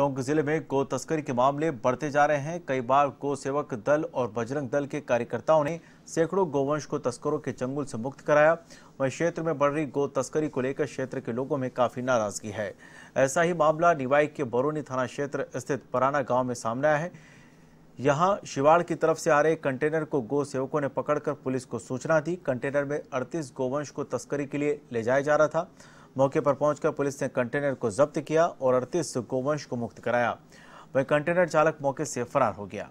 टोंक जिले में गो तस्करी के मामले बढ़ते जा रहे हैं कई बार गो सेवक दल और बजरंग दल के कार्यकर्ताओं ने सैकड़ों गोवंश को तस्करों के चंगुल से मुक्त कराया वहीं क्षेत्र में बढ़ रही गो तस्करी को लेकर क्षेत्र के लोगों में काफी नाराजगी है ऐसा ही मामला निवाई के बरौनी थाना क्षेत्र स्थित पराना गाँव में सामने आया है यहाँ शिवाड़ की तरफ से आ रहे कंटेनर को गो सेवकों ने पकड़कर पुलिस को सूचना दी कंटेनर में अड़तीस गोवंश को तस्करी के लिए ले जाया जा रहा था मौके पर पहुंचकर पुलिस ने कंटेनर को जब्त किया और अड़तीस गोवंश को मुक्त कराया वह कंटेनर चालक मौके से फरार हो गया